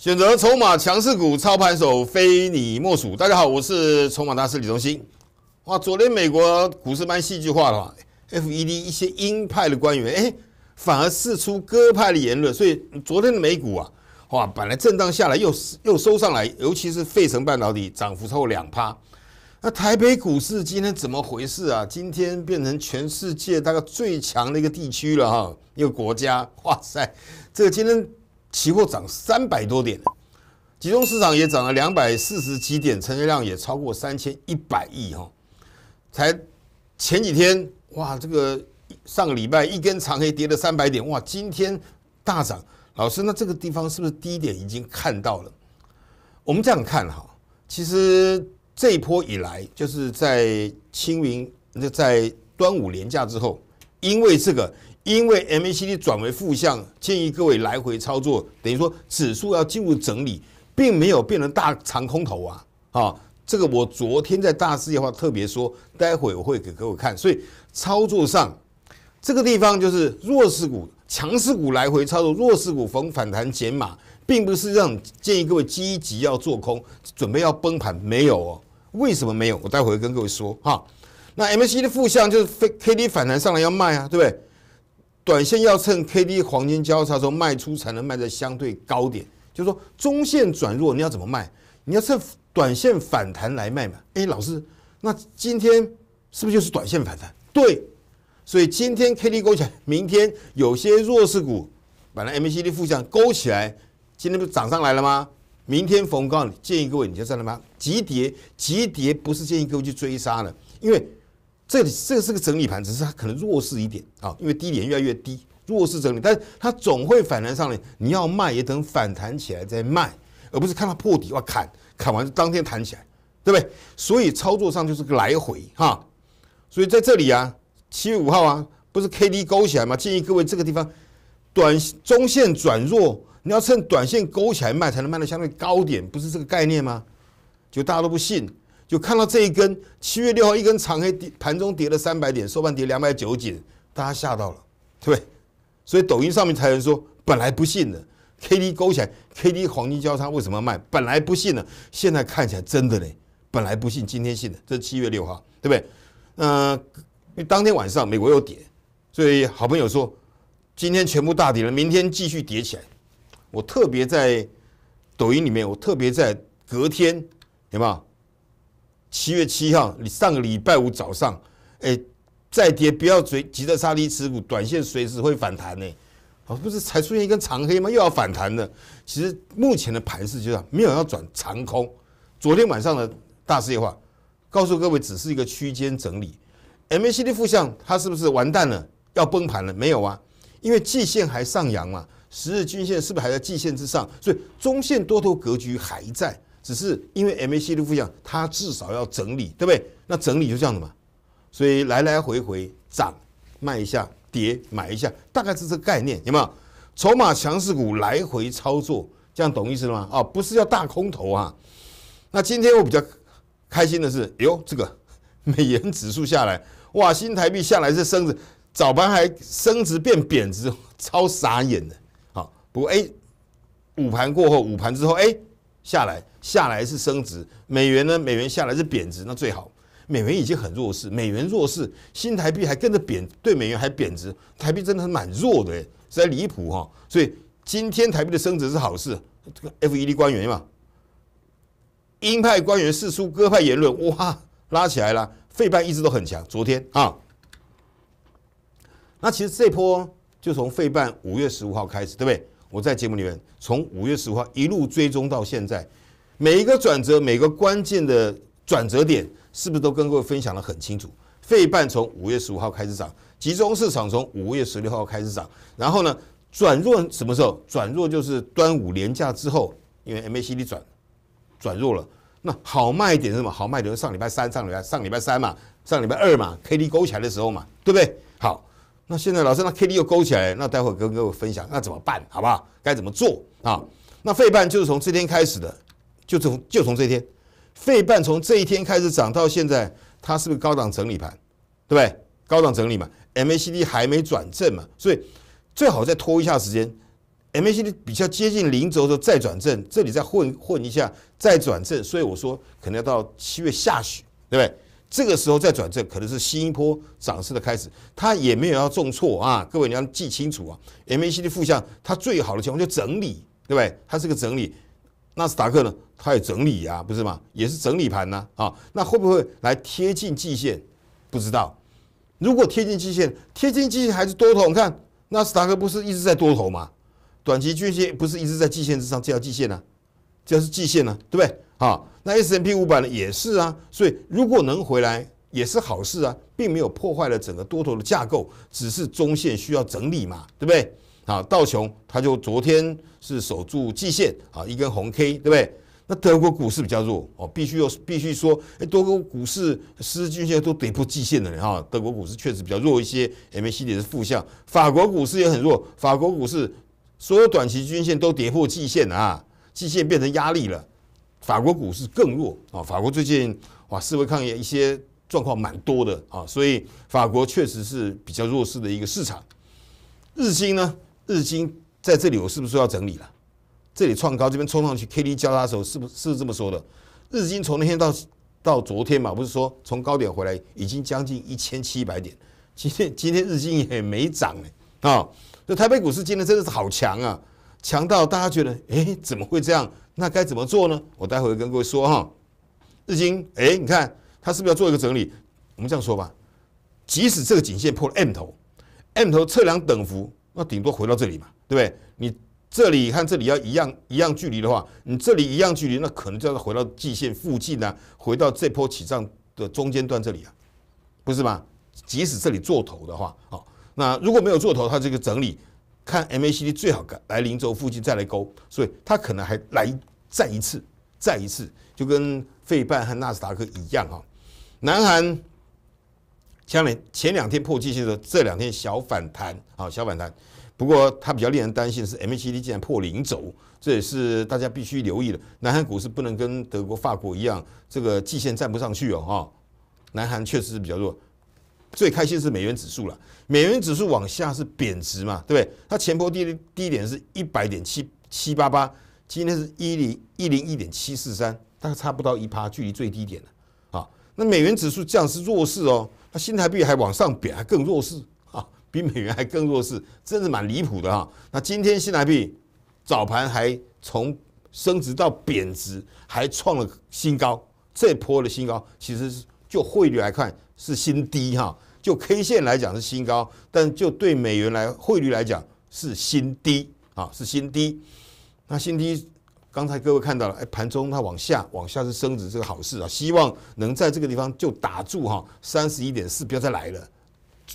选择筹码强势股，操盘手非你莫属。大家好，我是筹码大师李忠兴。哇，昨天美国股市蛮戏剧化的，FED 一些鹰派的官员，哎，反而释出鸽派的言论，所以昨天的美股啊，哇，本来震荡下来，又又收上来，尤其是费城半导体涨幅超过两趴。那台北股市今天怎么回事啊？今天变成全世界大概最强的一个地区了哈，一个国家。哇塞，这个今天。期货涨三百多点，集中市场也涨了两百四十七点，成交量也超过三千一百亿哈。才前几天哇，这个上个礼拜一根长黑跌了三百点哇，今天大涨。老师，那这个地方是不是低点已经看到了？我们这样看哈，其实这一波以来，就是在清明，那在端午连假之后，因为这个。因为 MACD 转为负向，建议各位来回操作，等于说指数要进入整理，并没有变成大长空头啊！啊，这个我昨天在大事的话特别说，待会我会给各位看。所以操作上这个地方就是弱势股、强势股来回操作，弱势股逢反弹减码，并不是让建议各位积极要做空，准备要崩盘没有哦？为什么没有？我待会跟各位说哈。那 MACD 负向就是 k d 反弹上来要卖啊，对不对？短线要趁 K D 黄金交叉时候卖出，才能卖在相对高点。就是说，中线转弱，你要怎么卖？你要趁短线反弹来卖嘛。哎，老师，那今天是不是就是短线反弹？对，所以今天 K D 勾起来，明天有些弱势股，本来 M A C D 负向勾起来，今天不是涨上来了吗？明天冯你，建议各位你就在了吗？急跌急跌不是建议各位去追杀了，因为。这里这是个整理盘，只是它可能弱势一点啊，因为低点越来越低，弱势整理，但是它总会反弹上来。你要卖也等反弹起来再卖，而不是看到破底要砍，砍完当天弹起来，对不对？所以操作上就是个来回哈。所以在这里啊，七月五号啊，不是 K D 勾起来吗？建议各位这个地方短中线转弱，你要趁短线勾起来卖，才能卖的相对高点，不是这个概念吗？就大家都不信。就看到这一根七月六号一根长黑，盘中跌了三百点，收盘跌两百九点，大家吓到了，对不对？所以抖音上面才能说本来不信的，K D 勾起来，K D 黄金交叉为什么要卖？本来不信的，现在看起来真的嘞，本来不信，今天信的，这七月六号，对不对？嗯，因为当天晚上美国又跌，所以好朋友说今天全部大跌了，明天继续跌起来。我特别在抖音里面，我特别在隔天有没有？七月七号，你上个礼拜五早上，哎，再跌不要追，急着杀低持股，短线随时会反弹呢。哦，不是才出现一根长黑吗？又要反弹了。其实目前的盘势就是没有要转长空。昨天晚上的大势的话，告诉各位，只是一个区间整理。MACD 负向，它是不是完蛋了？要崩盘了？没有啊，因为季线还上扬嘛，十日均线是不是还在季线之上？所以中线多头格局还在。只是因为 MACD 负向，它至少要整理，对不对？那整理就这样子嘛，所以来来回回涨卖一下，跌买一下，大概是这个概念，有没有？筹码强势股来回操作，这样懂意思了吗？啊，不是要大空头啊。那今天我比较开心的是，哟，呦，这个 美元指数下来，哇，新台币下来是升值，早盘还升值变贬值，超傻眼的。好，不过哎，午盘过后，午盘之后，哎，下来。下来是升值，美元呢？美元下来是贬值，那最好。美元已经很弱势，美元弱势，新台币还跟着贬，对美元还贬值，台币真的是蛮弱的，实在离谱哈。所以今天台币的升值是好事。这个 FED 官员嘛，鹰派官员四出鸽派言论，哇，拉起来了。费半一直都很强，昨天啊。那其实这波就从费半五月十五号开始，对不对？我在节目里面从五月十五号一路追踪到现在。每一个转折，每个关键的转折点，是不是都跟各位分享的很清楚？费半从五月十五号开始涨，集中市场从五月十六号开始涨，然后呢转弱什么时候？转弱就是端午连假之后，因为 MACD 转转弱了。那好卖点是什么？好卖点上礼拜三、上礼拜上礼拜三嘛，上礼拜二嘛 k d 勾起来的时候嘛，对不对？好，那现在老师，那 k d 又勾起来，那待会跟各位分享，那怎么办？好不好？该怎么做啊？那费半就是从这天开始的。就从就从这天，费半从这一天开始涨到现在，它是不是高档整理盘？对不对？高档整理嘛，MACD 还没转正嘛，所以最好再拖一下时间，MACD 比较接近零轴的时候再转正，这里再混混一下再转正，所以我说可能要到七月下旬，对不对？这个时候再转正，可能是新一波涨势的开始。它也没有要重挫啊，各位你要记清楚啊，MACD 负向它最好的情况就整理，对不对？它是个整理。纳斯达克呢，它有整理呀，不是吗？也是整理盘呢，啊，那会不会来贴近季线？不知道。如果贴近季线，贴近季线还是多头。你看纳斯达克不是一直在多头吗？短期均线不是一直在季线之上，这条季线呢，这是季线呢，对不对？啊，那 S M P 五百呢也是啊，所以如果能回来也是好事啊，并没有破坏了整个多头的架构，只是中线需要整理嘛，对不对？啊，道琼他就昨天是守住季线啊，一根红 K，对不对？那德国股市比较弱哦，必须要必须说，哎，多国股市十日均线都跌破季线的哈，德国股市确实比较弱一些，MACD 是负向，法国股市也很弱，法国股市所有短期均线都跌破季线啊，季线变成压力了，法国股市更弱啊，法国最近哇，社维抗议一些状况蛮多的啊，所以法国确实是比较弱势的一个市场，日经呢？日经在这里，我是不是说要整理了？这里创高，这边冲上去，K D 交叉的时候，是不是这么说的？日经从那天到到昨天嘛，不是说从高点回来，已经将近一千七百点。今天今天日经也没涨呢啊！这台北股市今天真的是好强啊，强到大家觉得，哎，怎么会这样？那该怎么做呢？我待会跟各位说哈。日经，哎，你看它是不是要做一个整理？我们这样说吧，即使这个颈线破了 M 头，M 头测量等幅。那顶多回到这里嘛，对不对？你这里和这里要一样一样距离的话，你这里一样距离，那可能就要回到季线附近啊，回到这波起涨的中间段这里啊，不是吗？即使这里做头的话，好，那如果没有做头，它这个整理，看 MACD 最好来零轴附近再来勾，所以它可能还来再一次，再一次，就跟费半和纳斯达克一样啊，南韩。像你前两天破季线的时候，这两天小反弹，啊，小反弹。不过它比较令人担心的是，M A C D 竟然破零轴，这也是大家必须留意的。南韩股市不能跟德国、法国一样，这个季线站不上去哦，哈。南韩确实是比较弱。最开心是美元指数了，美元指数往下是贬值嘛，对不对？它前波低低点是一百点七七八八，今天是一零一零一点七四三，大概差不到一趴，距离最低点了。啊，那美元指数这样是弱势哦。那新台币还往上贬，还更弱势啊，比美元还更弱势，真是蛮离谱的哈。那今天新台币早盘还从升值到贬值，还创了新高，这波的新高其实是就汇率来看是新低哈，就 K 线来讲是新高，但就对美元来汇率来讲是新低啊，是新低。那新低。刚才各位看到了，哎，盘中它往下，往下是升值，这个好事啊！希望能在这个地方就打住哈，三十一点四不要再来了，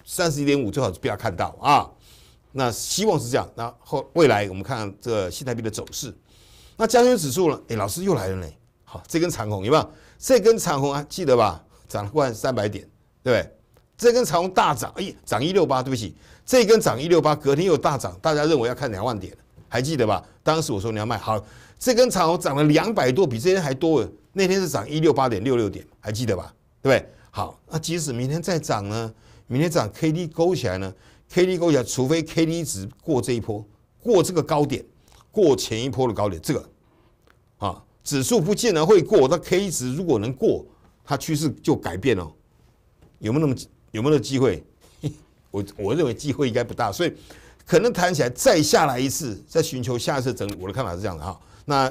三十一点五最好是不要看到啊。那希望是这样。那后未来我们看这个新台币的走势。那加权指数呢？哎，老师又来了呢。好，这根长虹有没有？这根长虹啊，记得吧？涨快三百点，对不对？这根长虹大涨，哎，涨一六八，对不起，这根涨一六八，隔天又大涨，大家认为要看两万点还记得吧？当时我说你要卖，好。这根长红涨了两百多，比这天还多。那天是涨一六八点六六点，还记得吧？对不对？好，那即使明天再涨呢？明天涨 K D 勾起来呢？K D 勾起来，除非 K D 值过这一波，过这个高点，过前一波的高点，这个啊，指数不见得会过。那 K 值如果能过，它趋势就改变了。有没有那么有没有机会？我我认为机会应该不大，所以可能谈起来再下来一次，再寻求下一次整理。我的看法是这样的哈。那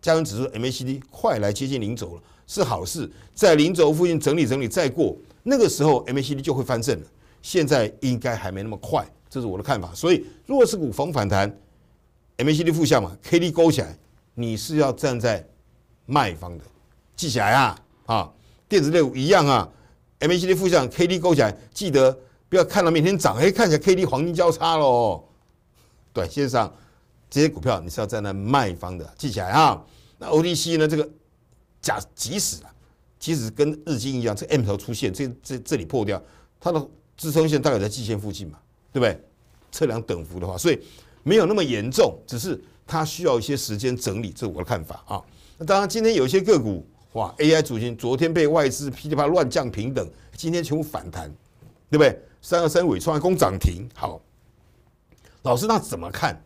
加权指数 MACD 快来接近零轴了，是好事，在零轴附近整理整理再过，那个时候 MACD 就会翻正了。现在应该还没那么快，这是我的看法。所以，弱势股逢反弹，MACD 负向嘛，K D 勾起来，你是要站在卖方的，记起来啊啊，电子类一样啊，MACD 负向 K D 勾起来，记得不要看到明天涨，哎，看起来 K D 黄金交叉喽，短线上。这些股票你是要在那卖方的记起来啊？那 O D C 呢？这个假即使啊，即使跟日经一样，这 M 头出现，这这这里破掉，它的支撑线大概在季线附近嘛，对不对？测量等幅的话，所以没有那么严重，只是它需要一些时间整理，这是我的看法啊。那当然，今天有一些个股哇，A I 主线昨天被外资噼里啪乱降平等，今天全部反弹，对不对？三二三尾创工涨停，好，老师那怎么看？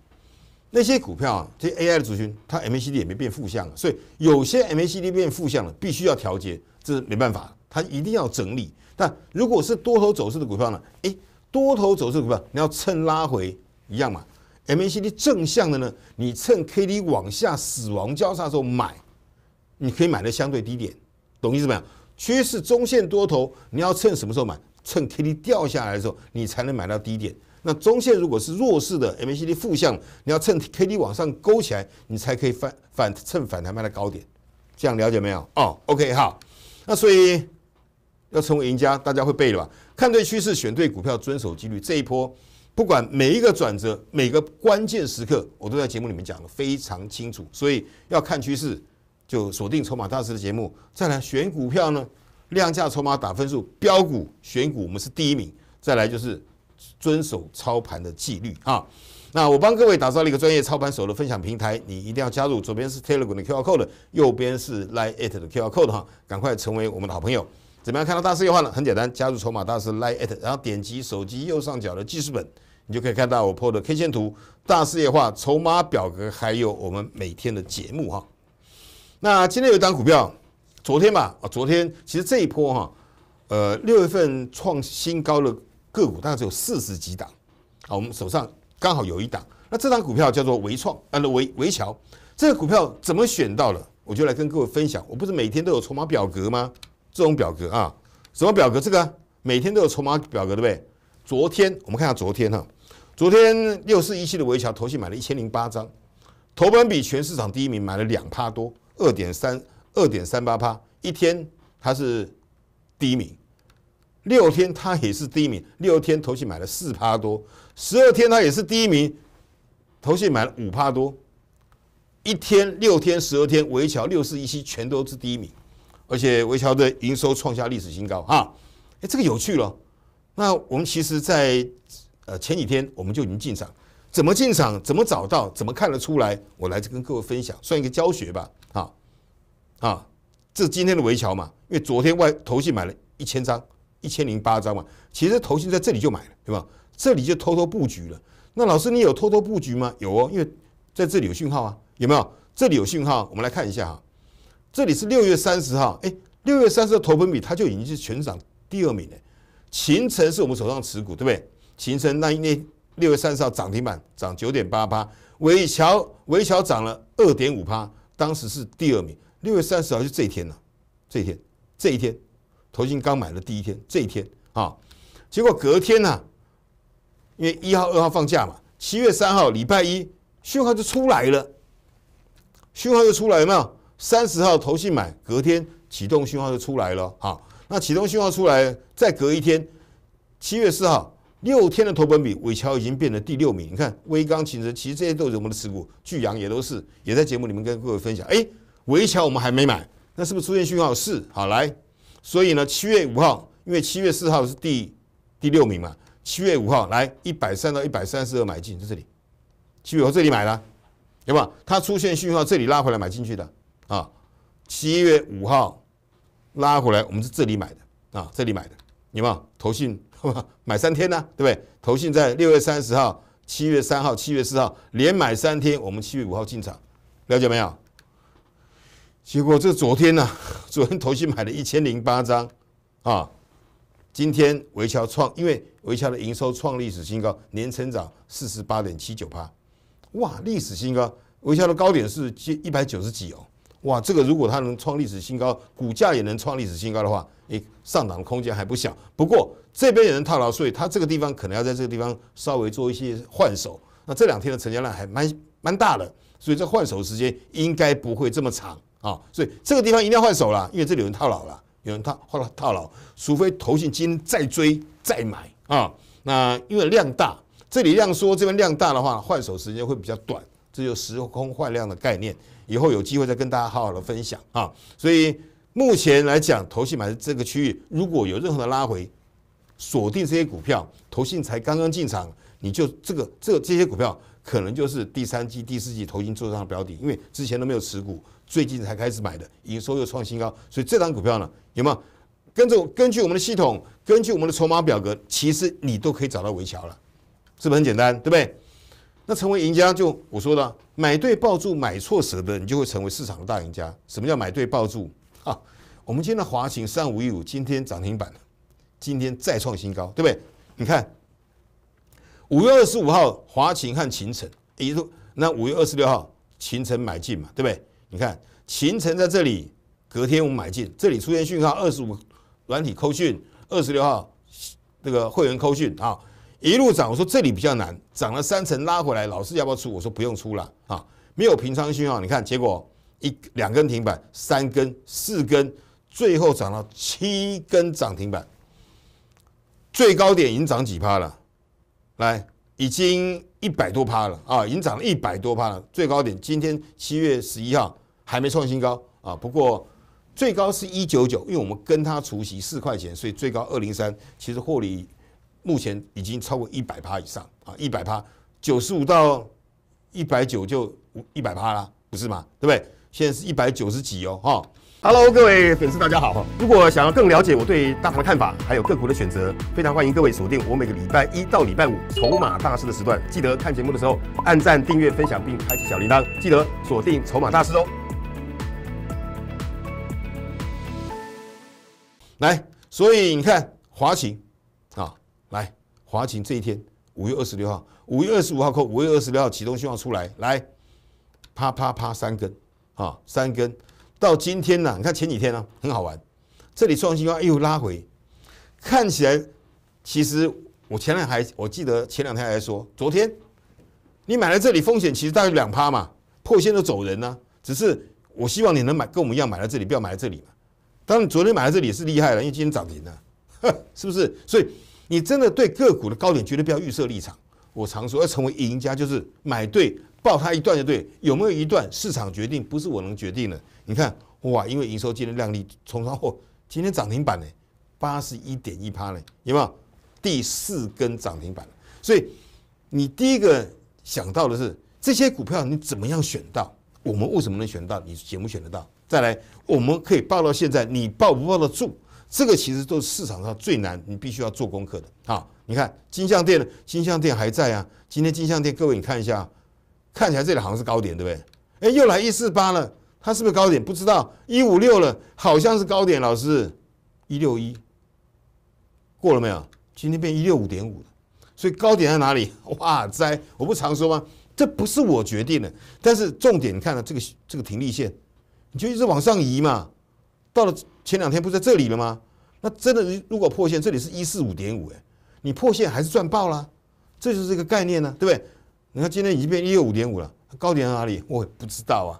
那些股票啊，这些 AI 的族群，它 MACD 也没变负向所以有些 MACD 变负向了，必须要调节，这是没办法，它一定要整理。但如果是多头走势的股票呢？诶，多头走势股票，你要趁拉回一样嘛。MACD 正向的呢，你趁 k d 往下死亡交叉的时候买，你可以买的相对低点，懂意思没有？趋势中线多头，你要趁什么时候买？趁 k d 掉下来的时候，你才能买到低点。那中线如果是弱势的 MACD 负向，你要趁 k d 往上勾起来，你才可以反反趁反弹卖的高点，这样了解没有？哦，OK，好。那所以要成为赢家，大家会背了吧？看对趋势，选对股票，遵守纪律。这一波不管每一个转折，每个关键时刻，我都在节目里面讲的非常清楚。所以要看趋势，就锁定《筹码大师》的节目。再来选股票呢，量价筹码打分数，标股选股，我们是第一名。再来就是。遵守操盘的纪律啊！那我帮各位打造了一个专业操盘手的分享平台，你一定要加入。左边是 Telegram 的 QR Code，右边是 Line a i t 的 QR Code 哈，赶快成为我们的好朋友。怎么样？看到大师业话了？很简单，加入筹码大师 Line a i t 然后点击手机右上角的记事本，你就可以看到我破的 K 线图、大事业化、筹码表格，还有我们每天的节目哈。那今天有一单股票，昨天吧，啊，昨天其实这一波哈，呃，六月份创新高的。个股大概只有四十几档，啊，我们手上刚好有一档，那这档股票叫做维创，啊，维维桥，这个股票怎么选到了？我就来跟各位分享。我不是每天都有筹码表格吗？这种表格啊，什么表格？这个每天都有筹码表格，对不对？昨天我们看下昨天哈，昨天六四一七的维桥头期买了一千零八张，头盘比全市场第一名买了两趴多，二点三二点三八趴，一天它是第一名。六天它也是第一名，六天头期买了四趴多，十二天它也是第一名，头期买了五趴多，一天、六天、十二天，围桥六四一七全都是第一名，而且围桥的营收创下历史新高啊！哎，这个有趣了。那我们其实，在呃前几天我们就已经进场，怎么进场？怎么找到？怎么看得出来？我来跟各位分享，算一个教学吧，啊啊，这今天的围桥嘛，因为昨天外头信买了一千张。一千零八张嘛，其实头先在这里就买了，对吧？这里就偷偷布局了。那老师，你有偷偷布局吗？有哦，因为在这里有讯号啊，有没有？这里有讯号，我们来看一下哈。这里是六月三十号，哎，六月三十号投盘比它就已经是全涨第二名了。秦城是我们手上持股，对不对？秦城那因为六月三十号涨停板涨九点八八，尾桥尾桥涨了二点五八，当时是第二名。六月三十号就这一天了，这一天，这一天。头信刚买的第一天，这一天啊，结果隔天呢，因为一号、二号放假嘛，七月三号礼拜一，讯号就出来了，讯号就出来没有？三十号头信买，隔天启动讯号就出来了哈。那启动讯号出来，再隔一天，七月四号，六天的头本比尾桥已经变成第六名。你看，威钢、秦石，其实这些都是我们的持股，巨阳也都是，也在节目里面跟各位分享。哎，伟桥我们还没买，那是不是出现讯号？是，好来。所以呢，七月五号，因为七月四号是第第六名嘛，七月五号来一百三到一百三十二买进，在这里，七月五号这里买有对吧？它出现讯号，这里拉回来买进去的啊。七月五号拉回来，我们是这里买的啊，这里买的，有没有？投信 买三天呢，对不对？投信在六月三十号、七月三号、七月四号连买三天，我们七月五号进场，了解没有？结果这昨天呢，昨天投信买了一千零八张，啊，今天维乔创，因为维乔的营收创历史新高，年成长四十八点七九八，哇，历史新高。维桥的高点是接一百九十几哦，哇，这个如果它能创历史新高，股价也能创历史新高的话，哎，上涨的空间还不小。不过这边有人套牢，所以它这个地方可能要在这个地方稍微做一些换手。那这两天的成交量还蛮蛮大的，所以这换手时间应该不会这么长。啊，所以这个地方一定要换手了，因为这里有人套牢了，有人套，或了套牢，除非投信今天再追再买啊。那因为量大，这里量缩，这边量大的话，换手时间会比较短，这就时空换量的概念。以后有机会再跟大家好好的分享啊。所以目前来讲，投信买的这个区域，如果有任何的拉回，锁定这些股票，投信才刚刚进场，你就这个这这些股票。可能就是第三季、第四季投进做上的标的，因为之前都没有持股，最近才开始买的，营收又创新高，所以这张股票呢，有没有跟着？根据我们的系统，根据我们的筹码表格，其实你都可以找到围桥了，是不是很简单？对不对？那成为赢家，就我说的，买对抱住，买错舍得，你就会成为市场的大赢家。什么叫买对抱住？啊，我们今天的华勤三五一五，今天涨停板，今天再创新高，对不对？你看。五月二十五号，华勤和秦晨一路。那五月二十六号，秦晨买进嘛，对不对？你看秦晨在这里，隔天我们买进，这里出现讯号，二十五软体扣讯，二十六号那个会员扣讯啊，一路涨。我说这里比较难，涨了三层拉回来，老师要不要出？我说不用出了啊，没有平仓讯号。你看结果一两根停板，三根四根，最后涨到七根涨停板，最高点已经涨几趴了？来，已经一百多趴了啊，已经涨了一百多趴了。最高点今天七月十一号还没创新高啊，不过最高是一九九，因为我们跟它除息四块钱，所以最高二零三，其实获利目前已经超过一百趴以上啊，一百趴九十五到一百九就一百趴啦，不是吗？对不对？现在是一百九十几哦，哈。Hello，各位粉丝，大家好！如果想要更了解我对大盘的看法，还有个股的选择，非常欢迎各位锁定我每个礼拜一到礼拜五《筹码大师》的时段。记得看节目的时候按赞、订阅、分享，并开启小铃铛。记得锁定《筹码大师》哦。来，所以你看华勤啊，来华勤这一天，五月二十六号、五月二十五号扣，五月二十六号启动信望出来，来啪啪啪三根啊，三根。到今天呢，你看前几天呢，很好玩，这里创新高，哎呦拉回，看起来，其实我前两还，我记得前两天还说，昨天你买来这里风险其实大概两趴嘛，破线都走人呢。只是我希望你能买跟我们一样买来这里，不要买来这里嘛。当然昨天买在这里也是厉害了，因为今天涨停了，是不是？所以你真的对个股的高点绝对不要预设立场。我常说要成为赢家就是买对。报它一段就对，有没有一段市场决定，不是我能决定的。你看，哇，因为营收今天量力冲高，今天涨停板呢，八十一点一趴呢，有没有？第四根涨停板，所以你第一个想到的是这些股票你怎么样选到？我们为什么能选到？你选不选得到？再来，我们可以报到现在，你报不报得住？这个其实都是市场上最难，你必须要做功课的啊。你看金项店，呢，金项店还在啊，今天金项店，各位你看一下。看起来这里好像是高点，对不对？哎，又来一四八了，它是不是高点？不知道。一五六了，好像是高点，老师。一六一过了没有？今天变一六五点五了，所以高点在哪里？哇塞，我不常说吗？这不是我决定的，但是重点，你看了这个这个停利线，你就一直往上移嘛。到了前两天不在这里了吗？那真的如果破线，这里是一四五点五，哎，你破线还是赚爆了，这就是这个概念呢，对不对？你看，今天已经变一六五点五了，高点在哪里？我也不知道啊，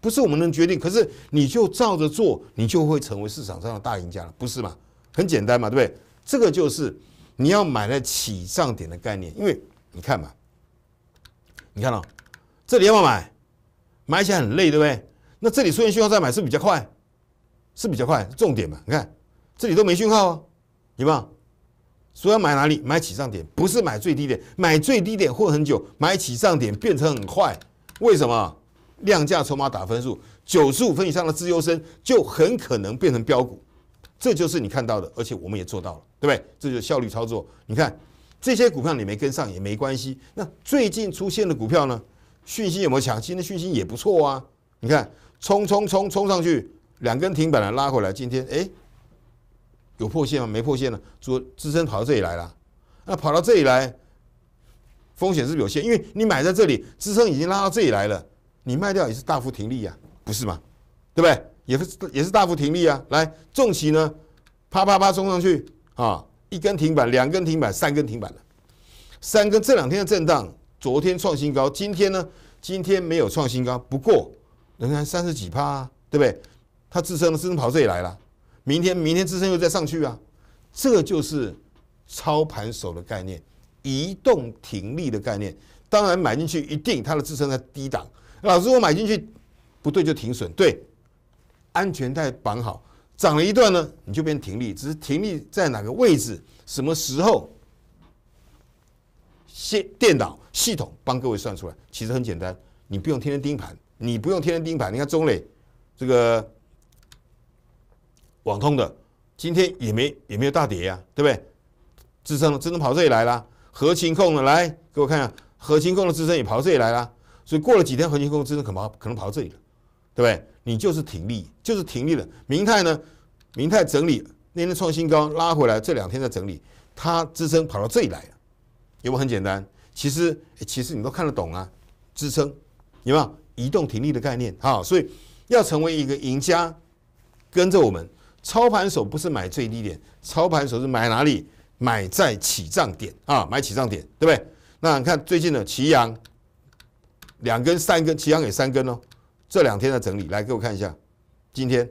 不是我们能决定，可是你就照着做，你就会成为市场上的大赢家了，不是吗？很简单嘛，对不对？这个就是你要买的起涨点的概念，因为你看嘛，你看到这里要不买，买起来很累，对不对？那这里出现信号再买是比较快，是比较快，重点嘛。你看这里都没信号啊，没有？所以要买哪里？买起涨点，不是买最低点。买最低点混很久，买起涨点变成很快。为什么？量价筹码打分数，九十五分以上的自由身就很可能变成标股。这就是你看到的，而且我们也做到了，对不对？这就是效率操作。你看这些股票你没跟上也没关系。那最近出现的股票呢？讯息有没有强？今天讯息也不错啊。你看，冲冲冲冲上去，两根停板了拉回来。今天哎。有破线吗？没破线呢，做支撑跑到这里来了，那跑到这里来，风险是有限，因为你买在这里，支撑已经拉到这里来了，你卖掉也是大幅停利呀，不是吗？对不对？也是也是大幅停利啊。来，重旗呢，啪啪啪冲上去啊，一根停板，两根停板，三根停板了，三根这两天的震荡，昨天创新高，今天呢，今天没有创新高，不过仍然三十几趴，啊，对不对？它支撑支撑跑这里来了。明天，明天支撑又再上去啊，这就是操盘手的概念，移动停利的概念。当然买进去一定，它的支撑在低档。老师，我买进去不对就停损，对，安全带绑好。涨了一段呢，你就变停利，只是停利在哪个位置，什么时候？系电脑系统帮各位算出来，其实很简单，你不用天天盯盘，你不用天天盯盘。你看中磊这个。网通的今天也没也没有大跌呀，对不对？支撑支撑跑这里来了。合情控的来给我看一下，合情控的支撑也跑这里来了。所以过了几天，合情控支撑可能可能跑到这里了，对不对？你就是挺立，就是挺立的。明泰呢？明泰整理那天创新高拉回来，这两天在整理，它支撑跑到这里来了。有没有很简单？其实其实你都看得懂啊，支撑有没有移动挺立的概念啊？所以要成为一个赢家，跟着我们。操盘手不是买最低点，操盘手是买哪里？买在起涨点啊，买起涨点，对不对？那你看最近的祁阳两根、三根，祁阳也三根哦。这两天的整理，来给我看一下，今天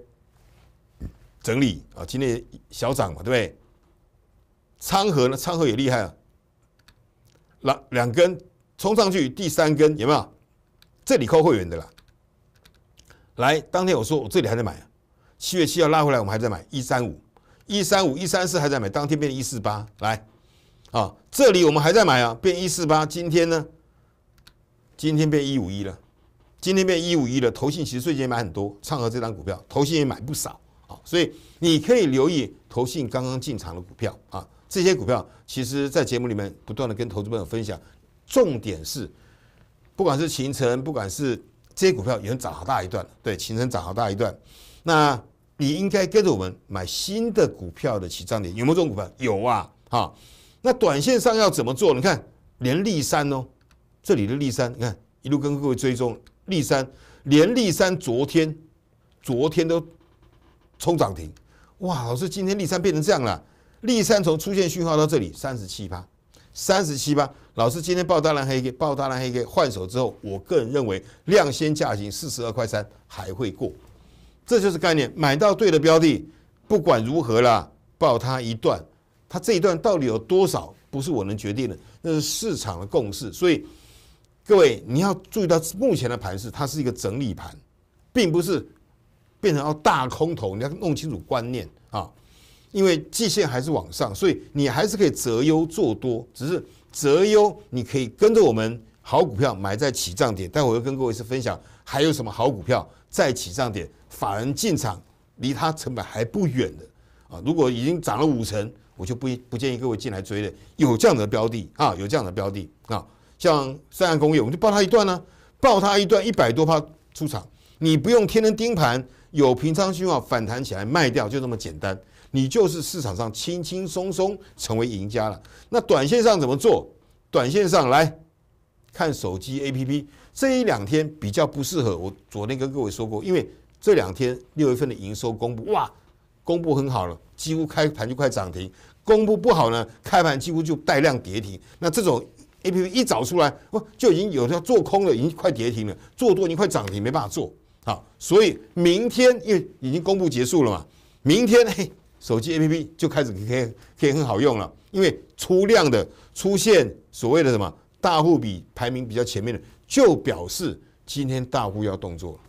整理啊，今天小涨嘛，对不对？昌河呢，昌河也厉害啊，两两根冲上去，第三根有没有？这里扣会员的啦。来，当天我说我这里还在买。七月七号拉回来，我们还在买一三五、一三五、一三四还在买，当天变一四八，来，啊，这里我们还在买啊，变一四八。今天呢，今天变一五一了，今天变一五一了。投信其实最近也买很多，畅和这张股票，投信也买不少啊，所以你可以留意投信刚刚进场的股票啊，这些股票其实，在节目里面不断的跟投资朋友分享，重点是，不管是秦晨，不管是这些股票，已经涨好大一段，了，对，秦晨涨好大一段。那你应该跟着我们买新的股票的起涨点有没有这种股票？有啊，哈。那短线上要怎么做？你看，连立三哦，这里的立三，你看一路跟各位追踪立三，连立三昨天，昨天都冲涨停，哇！老师，今天立三变成这样了，立三从出现讯号到这里三十七八，三十七八。老师，今天报大量黑 K，报大量黑 K 换手之后，我个人认为量先价行四十二块三还会过。这就是概念，买到对的标的，不管如何啦，报它一段，它这一段到底有多少，不是我能决定的，那是市场的共识。所以各位你要注意到目前的盘势，它是一个整理盘，并不是变成要大空头。你要弄清楚观念啊，因为季线还是往上，所以你还是可以择优做多，只是择优你可以跟着我们好股票买在起涨点。待会又跟各位是分享还有什么好股票在起涨点。法人进场离它成本还不远的啊！如果已经涨了五成，我就不不建议各位进来追了。有这样的标的啊，有这样的标的啊，像三安工业，我们就报它一段呢，报它一段一百多趴出场，你不用天天盯盘，有平仓信号反弹起来卖掉，就这么简单，你就是市场上轻轻松松成为赢家了。那短线上怎么做？短线上来看手机 APP，这一两天比较不适合。我昨天跟各位说过，因为。这两天六月份的营收公布，哇，公布很好了，几乎开盘就快涨停；公布不好呢，开盘几乎就带量跌停。那这种 A P P 一找出来，哇，就已经有要做空了，已经快跌停了，做多已经快涨停，没办法做。好，所以明天因为已经公布结束了嘛，明天嘿，手机 A P P 就开始可以可以很好用了，因为出量的出现所谓的什么大户比排名比较前面的，就表示今天大户要动作。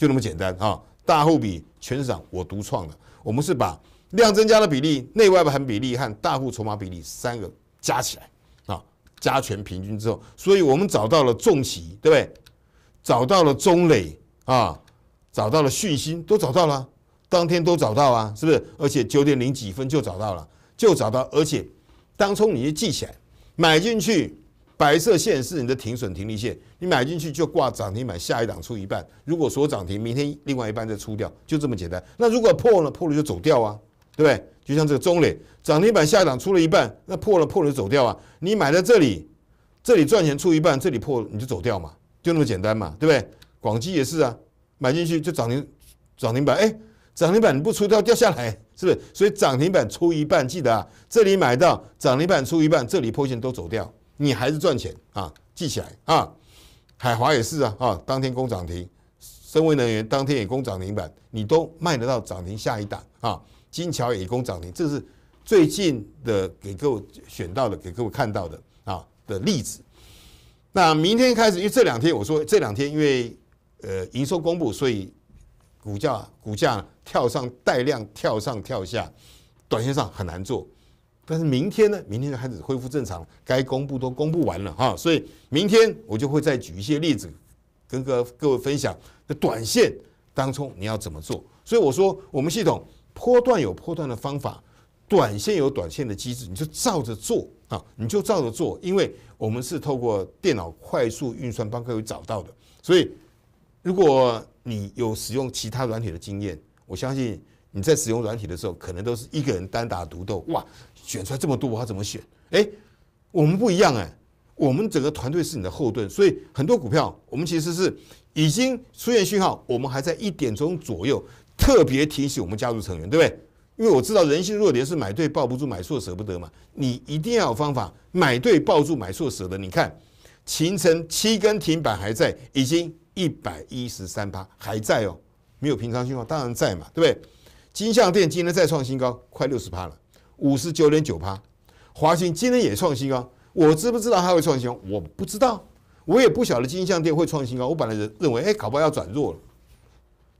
就那么简单啊，大户比全市场我独创的，我们是把量增加的比例、内外盘比例和大户筹码比例三个加起来啊，加权平均之后，所以我们找到了重企，对不对？找到了中磊啊，找到了讯新，都找到了，当天都找到啊，是不是？而且九点零几分就找到了，就找到，而且当初你就记起来，买进去。白色线是你的停损停利线，你买进去就挂涨停板，下一档出一半。如果锁涨停，明天另外一半再出掉，就这么简单。那如果破了破了就走掉啊，对不对？就像这个中磊，涨停板下一档出了一半，那破了破了就走掉啊。你买在这里，这里赚钱出一半，这里破你就走掉嘛，就那么简单嘛，对不对？广基也是啊，买进去就涨停涨停板，哎，涨停板你不出掉掉下来，是不是？所以涨停板出一半，记得啊，这里买到涨停板出一半，这里破线都走掉。你还是赚钱啊！记起来啊！海华也是啊啊！当天攻涨停，申威能源当天也攻涨停板，你都卖得到涨停下一档啊！金桥也攻涨停，这是最近的给各位选到的、给各位看到的啊的例子。那明天开始，因为这两天我说这两天因为呃营收公布，所以股价股价跳上带量跳上跳下，短线上很难做。但是明天呢？明天就开始恢复正常，该公布都公布完了哈。所以明天我就会再举一些例子，跟各各位分享那短线当中你要怎么做。所以我说，我们系统波段有波段的方法，短线有短线的机制，你就照着做啊，你就照着做，因为我们是透过电脑快速运算帮各位找到的。所以，如果你有使用其他软体的经验，我相信你在使用软体的时候，可能都是一个人单打独斗哇。选出来这么多，他怎么选？哎，我们不一样哎，我们整个团队是你的后盾，所以很多股票我们其实是已经出现讯号，我们还在一点钟左右特别提醒我们加入成员，对不对？因为我知道人性弱点是买对抱不住，买错舍不得嘛。你一定要有方法买对抱住，买错舍得。你看，形晨七根停板还在，已经一百一十三趴还在哦，没有平仓讯号，当然在嘛，对不对？金象电今天再创新高，快六十趴了。五十九点九趴。华信今天也创新高。我知不知道它会创新高？我不知道，我也不晓得金项店会创新高。我本来认认为，哎，搞不好要转弱了。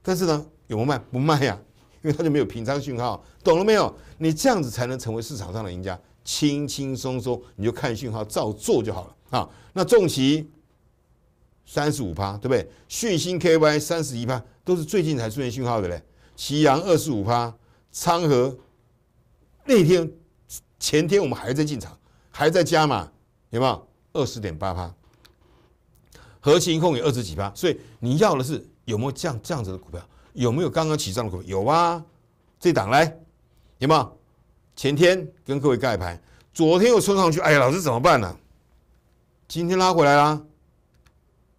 但是呢，有有卖不卖呀，因为它就没有平仓讯号，懂了没有？你这样子才能成为市场上的赢家，轻轻松松你就看讯号照做就好了啊。那重骑三十五趴，对不对？讯星 KY 三十一趴，都是最近才出现讯号的嘞。旗阳二十五趴，昌河。那天前天我们还在进场，还在加嘛？有没有二十点八趴？核心控有二十几趴，所以你要的是有没有这样这样子的股票？有没有刚刚起涨的股票？有啊，这档来有没有？前天跟各位盖牌，昨天又冲上去，哎呀，老师怎么办呢？今天拉回来啦，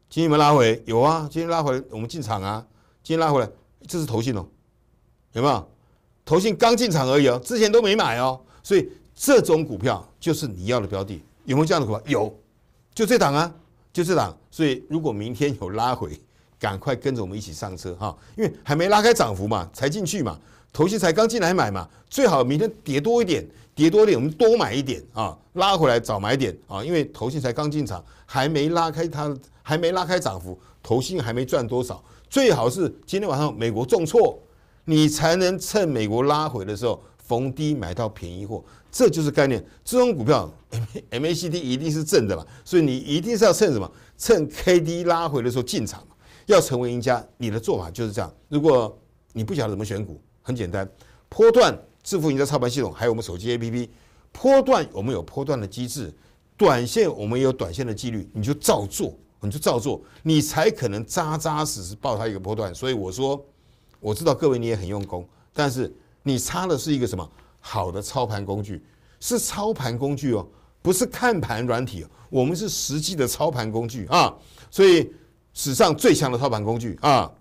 今天有没有拉回，有啊，今天拉回我们进场啊，今天拉回来，这是头信哦，有没有？投信刚进场而已哦，之前都没买哦，所以这种股票就是你要的标的。有没这样的股票？有，就这档啊，就这档。所以如果明天有拉回，赶快跟着我们一起上车哈，因为还没拉开涨幅嘛，才进去嘛，投信才刚进来买嘛。最好明天跌多一点，跌多一点，我们多买一点啊，拉回来早买点啊，因为投信才刚进场，还没拉开它，还没拉开涨幅，投信还没赚多少。最好是今天晚上美国重挫。你才能趁美国拉回的时候逢低买到便宜货，这就是概念。这种股票 MACD 一定是正的嘛，所以你一定是要趁什么？趁 KD 拉回的时候进场嘛。要成为赢家，你的做法就是这样。如果你不晓得怎么选股，很简单，波段致富赢家操盘系统，还有我们手机 APP，波段我们有波段的机制，短线我们也有短线的纪律，你就照做，你就照做，你才可能扎扎实实爆它一个波段。所以我说。我知道各位你也很用功，但是你差的是一个什么好的操盘工具？是操盘工具哦，不是看盘软体哦。我们是实际的操盘工具啊，所以史上最强的操盘工具啊，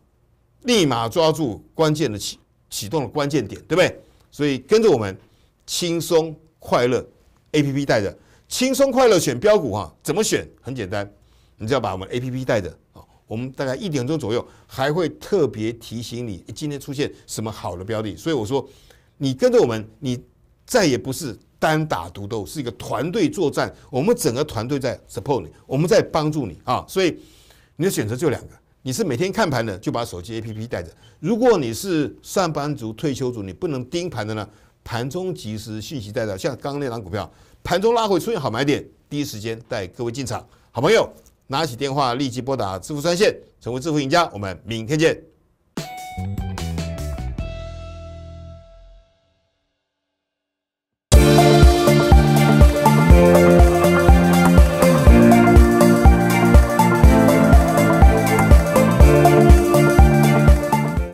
立马抓住关键的启启动的关键点，对不对？所以跟着我们轻松快乐 A P P 带着轻松快乐选标股啊，怎么选？很简单，你只要把我们 A P P 带着我们大概一点钟左右还会特别提醒你今天出现什么好的标的，所以我说，你跟着我们，你再也不是单打独斗，是一个团队作战。我们整个团队在 support 你，我们在帮助你啊。所以你的选择就两个，你是每天看盘的，就把手机 APP 带着；如果你是上班族、退休族，你不能盯盘的呢，盘中及时信息带到。像刚刚那张股票，盘中拉回出现好买点，第一时间带各位进场，好朋友。拿起电话，立即拨打支付专线，成为致富赢家。我们明天见。